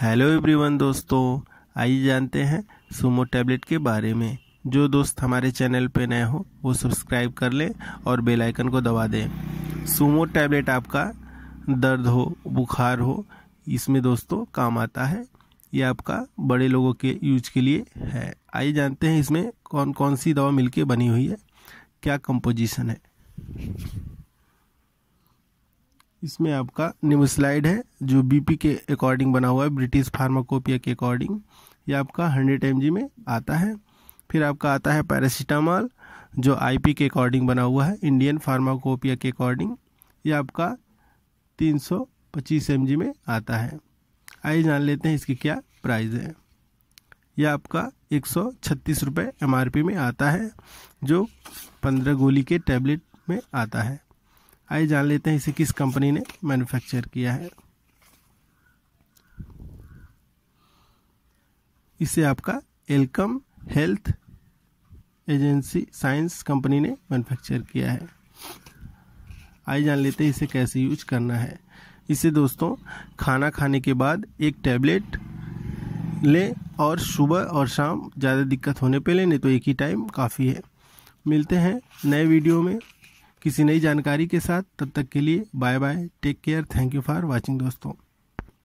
hello everyone दोस्तों आइए जानते हैं सुमो टैबलेट के बारे में जो दोस्त हमारे चैनल पे नए हो वो सब्सक्राइब कर लें और बेल आइकन को दबा दें सुमो टैबलेट आपका दर्द हो बुखार हो इसमें दोस्तों काम आता है ये आपका बड़े लोगों के यूज के लिए है आइए जानते हैं इसमें कौन कौन सी दवा मिलके बनी हुई है क्या कंपोजिशन है इसमें आपका निम है जो बीपी के अकॉर्डिंग बना हुआ है ब्रिटिश फार्माकोपिया के अकॉर्डिंग ये आपका हंड्रेड एम में आता है फिर आपका आता है पैरासीटामॉल जो आईपी के अकॉर्डिंग बना हुआ है इंडियन फार्माकोपिया के अकॉर्डिंग ये आपका तीन पच्चीस एम में आता है आइए जान लेते हैं इसकी क्या प्राइस है यह आपका एक सौ छत्तीस रुपये एम में आता है जो पंद्रह गोली के टैबलेट में आता है आइए जान लेते हैं इसे किस कंपनी ने मैन्युफैक्चर किया है इसे आपका Alkem health agency science company ने मैन्युफैक्चर किया है आइए जान लेते हैं इसे कैसे यूज करना है इसे दोस्तों खाना खाने के बाद एक टैबलेट लें और सुबह और शाम ज़्यादा दिक्कत होने पे लें नहीं तो एक ही टाइम काफ़ी है मिलते हैं नए वीडियो में किसी नई जानकारी के साथ तब तक के लिए bye bye take care thank you for watching दोस्तों